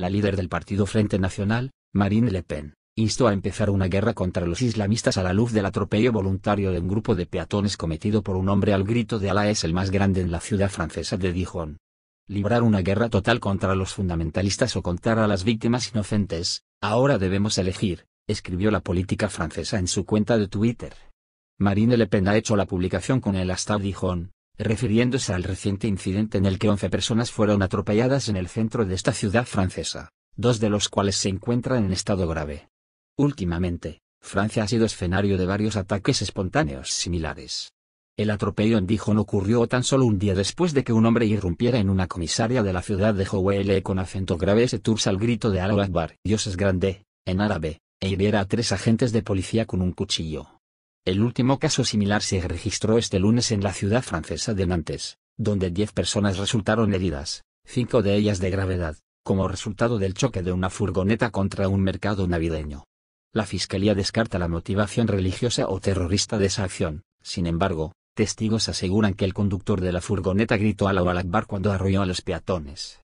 la líder del partido Frente Nacional, Marine Le Pen, instó a empezar una guerra contra los islamistas a la luz del atropello voluntario de un grupo de peatones cometido por un hombre al grito de Alá es el más grande en la ciudad francesa de Dijon. Librar una guerra total contra los fundamentalistas o contar a las víctimas inocentes, ahora debemos elegir, escribió la política francesa en su cuenta de Twitter. Marine Le Pen ha hecho la publicación con el hashtag Dijon, refiriéndose al reciente incidente en el que 11 personas fueron atropelladas en el centro de esta ciudad francesa, dos de los cuales se encuentran en estado grave. Últimamente, Francia ha sido escenario de varios ataques espontáneos similares. El atropello en Dijon ocurrió tan solo un día después de que un hombre irrumpiera en una comisaria de la ciudad de Jouele con acento grave se tursa al grito de Al Akbar, Dios es grande, en árabe, e hiriera a tres agentes de policía con un cuchillo. El último caso similar se registró este lunes en la ciudad francesa de Nantes, donde 10 personas resultaron heridas, cinco de ellas de gravedad, como resultado del choque de una furgoneta contra un mercado navideño. La fiscalía descarta la motivación religiosa o terrorista de esa acción, sin embargo, testigos aseguran que el conductor de la furgoneta gritó a la Akbar cuando arrolló a los peatones